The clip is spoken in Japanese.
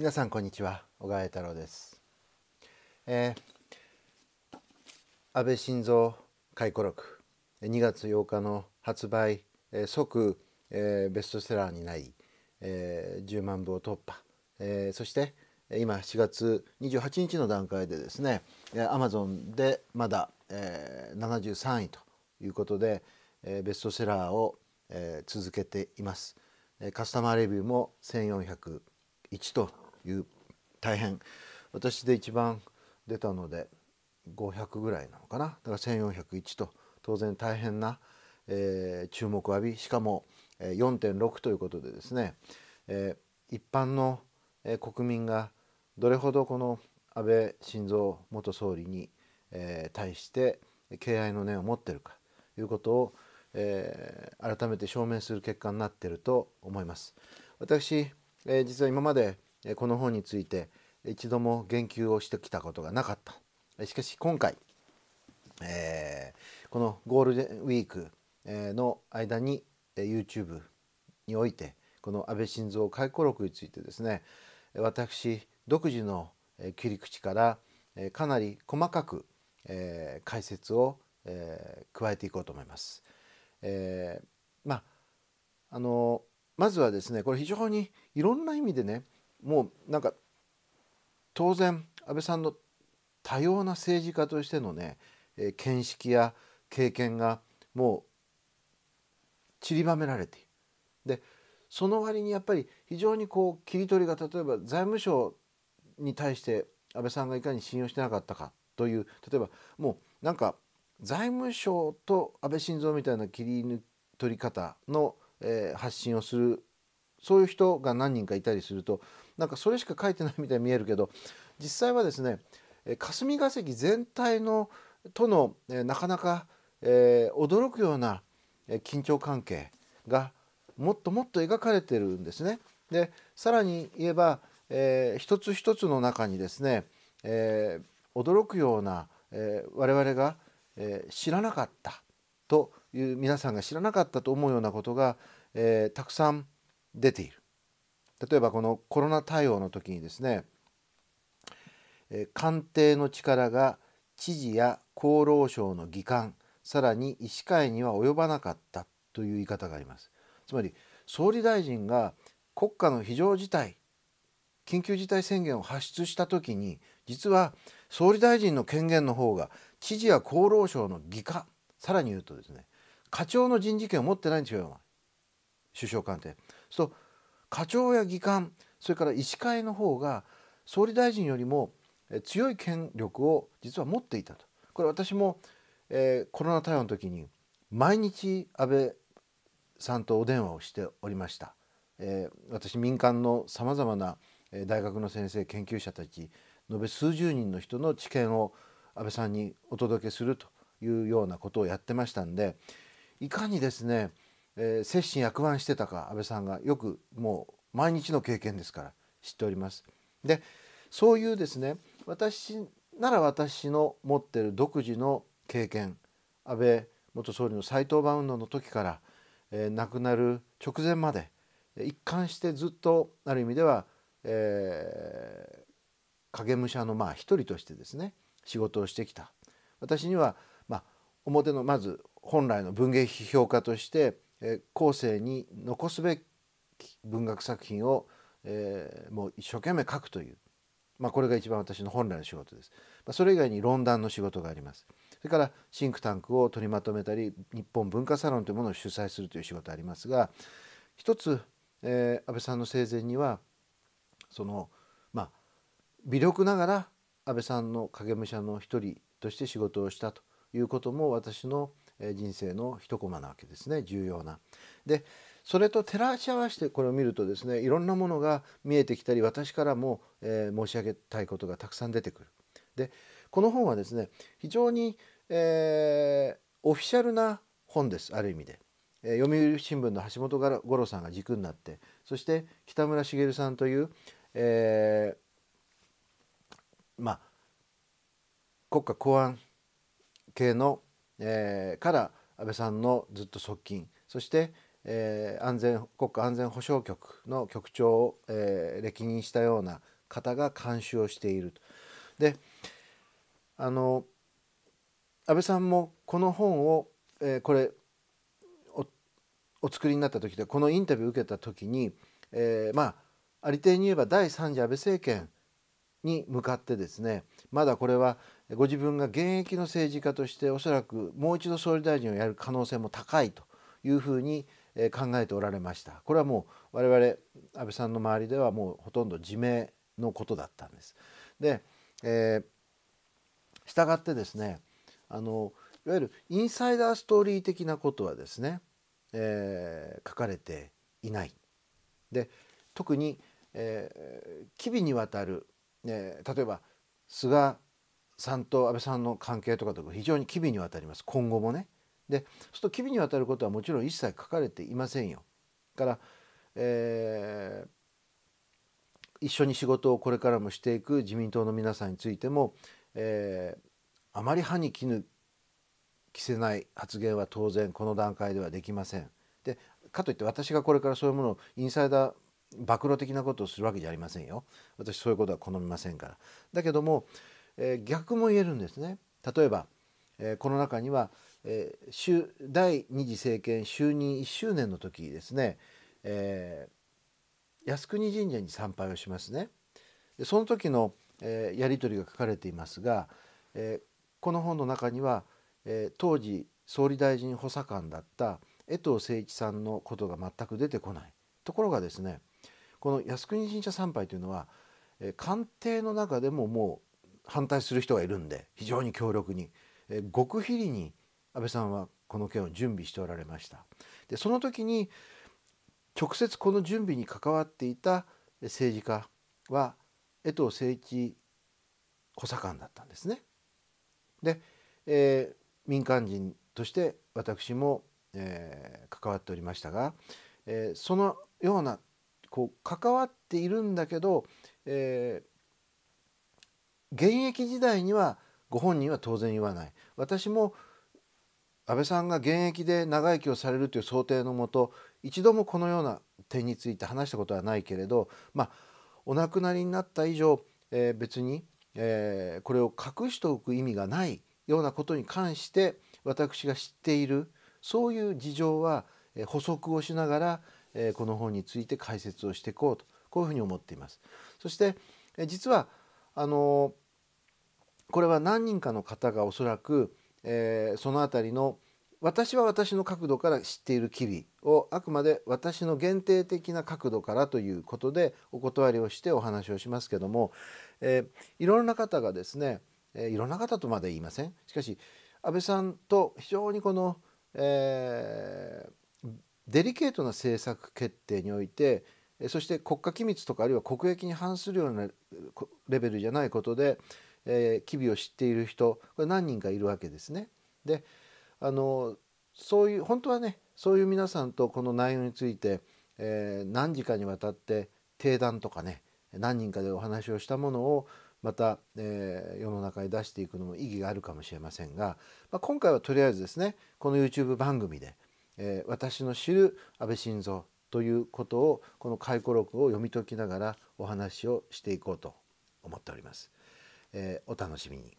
皆さんこんにちは小川太郎です、えー、安倍晋三回顧録2月8日の発売、えー、即、えー、ベストセラーになり、えー、10万部を突破、えー、そして今4月28日の段階でですねアマゾンでまだ、えー、73位ということで、えー、ベストセラーを、えー、続けています、えカスタマーレビューも1401という大変私で一番出たので500ぐらいなのかなだから1401と当然大変な、えー、注目を浴びしかも4.6ということでですね、えー、一般の国民がどれほどこの安倍晋三元総理に、えー、対して敬愛の念を持ってるかということを、えー、改めて証明する結果になっていると思います。私、えー、実は今までこの本について一度も言及をしてきたことがなかったしかし今回、えー、このゴールデンウィークの間に YouTube においてこの安倍晋三回顧録についてですね私独自の切り口からかなり細かく解説を加えていこうと思います。えー、まああのまずはですねこれ非常にいろんな意味でねもうなんか当然安倍さんの多様な政治家としてのね、えー、見識や経験がもう散りばめられている。でその割にやっぱり非常にこう切り取りが例えば財務省に対して安倍さんがいかに信用してなかったかという例えばもうなんか財務省と安倍晋三みたいな切り取り方の、えー、発信をするそういう人が何人かいたりするとなんかそれしか書いてないみたいに見えるけど実際はですね霞が関全体のとのなかなか、えー、驚くような緊張関係がもっともっと描かれてるんですね。でさらに言えば、えー、一つ一つの中にですね、えー、驚くような、えー、我々が、えー、知らなかったという皆さんが知らなかったと思うようなことが、えー、たくさん出ている例えばこのコロナ対応の時にですね官邸の力が知事や厚労省の議官さらに医師会には及ばなかったという言い方がありますつまり総理大臣が国家の非常事態緊急事態宣言を発出した時に実は総理大臣の権限の方が知事や厚労省の議会、さらに言うとですね課長の人事権を持ってないんですよ首相官邸課長や議官それから医師会の方が総理大臣よりも強い権力を実は持っていたとこれ私も、えー、コロナ対応の時に毎日安倍さんとお電話をしておりました、えー、私民間のさまざまな大学の先生研究者たち延べ数十人の人の知見を安倍さんにお届けするというようなことをやってましたんでいかにですねえー、接心役腕してたか安倍さんがよくもう毎日の経験ですから知っております。でそういうですね私なら私の持ってる独自の経験安倍元総理の再登板運動の時から、えー、亡くなる直前まで一貫してずっとある意味では、えー、影武者のまあ一人としてですね仕事をしてきた私には、まあ、表のまず本来の文芸批評家としてえ後世に残すべき文学作品を、えー、もう一生懸命書くという、まあ、これが一番私の本来の仕事です。まあ、それ以外に論壇の仕事があります。それからシンクタンクを取りまとめたり日本文化サロンというものを主催するという仕事ありますが一つ、えー、安倍さんの生前にはそのまあ微力ながら安倍さんの影武者の一人として仕事をしたということも私の人生の一コマなわけですね重要な。でそれと照らし合わせてこれを見るとですねいろんなものが見えてきたり私からも、えー、申し上げたいことがたくさん出てくる。でこの本はですね非常に、えー、オフィシャルな本ですある意味で。えー、読売新聞の橋本五郎さんが軸になってそして北村茂さんという、えー、まあ国家公安系のえー、から安倍さんのずっと側近そして、えー、安全国家安全保障局の局長を、えー、歴任したような方が監修をしていると。であの安倍さんもこの本を、えー、これお作りになった時でこのインタビューを受けた時に、えー、まあありていに言えば第3次安倍政権に向かってですねまだこれは、ご自分が現役の政治家としておそらくもう一度総理大臣をやる可能性も高いというふうに考えておられましたこれはもう我々安倍さんの周りではもうほとんど自明のことだったんです。で、えー、したってですねあのいわゆるインサイダーストーリー的なことはですね、えー、書かれていない。で特に、えー、機微にわたる、えー、例えば菅さんと安倍さんの関係とかとか非常に機微にわたります今後もね。でそうすると機微にわたることはもちろん一切書かれていませんよ。から、えー、一緒に仕事をこれからもしていく自民党の皆さんについても、えー、あまり歯に衣着せない発言は当然この段階ではできません。でかといって私がこれからそういうものをインサイダー暴露的なことをするわけじゃありませんよ。私そういうことは好みませんから。だけども、え逆も言えるんですね。例えば、えこの中には、え第2次政権就任1周年の時ですね、え靖国神社に参拝をしますね。その時の、えやり取りが書かれていますが、えこの本の中には、え当時総理大臣補佐官だった江藤誠一さんのことが全く出てこないところがですねこの靖国神社参拝というのは、え官邸の中でももう反対する人がいるんで非常に強力に、えー、極秘裏に安倍さんはこの件を準備しておられましたでその時に直接この準備に関わっていた政治家は江藤誠一補佐官だったんですね。で、えー、民間人として私も、えー、関わっておりましたが、えー、そのようなこう関わっているんだけど、えー、現役時代にはご本人は当然言わない私も安倍さんが現役で長生きをされるという想定のもと一度もこのような点について話したことはないけれど、まあ、お亡くなりになった以上、えー、別に、えー、これを隠しておく意味がないようなことに関して私が知っているそういう事情は、え補足をしながら、えこの本について解説をしていこうとこういうふうに思っています。そして、え実はあのこれは何人かの方がおそらく、えー、その辺りの私は私の角度から知っている機微をあくまで私の限定的な角度からということでお断りをしてお話をしますけども、えー、いろんな方がですね、えー、いろんな方とまで言いませんしかし安倍さんと非常にこの、えー、デリケートな政策決定においてそして国家機密とかあるいは国益に反するようなレベルじゃないことでえー、機微を知っている人これ何人かいるわけですね。であのそういう本当はねそういう皆さんとこの内容について、えー、何時間にわたって定談とかね何人かでお話をしたものをまた、えー、世の中に出していくのも意義があるかもしれませんが、まあ、今回はとりあえずですねこの YouTube 番組で、えー、私の知る安倍晋三ということをこの回顧録を読み解きながらお話をしていこうと思っております。えー、お楽しみに。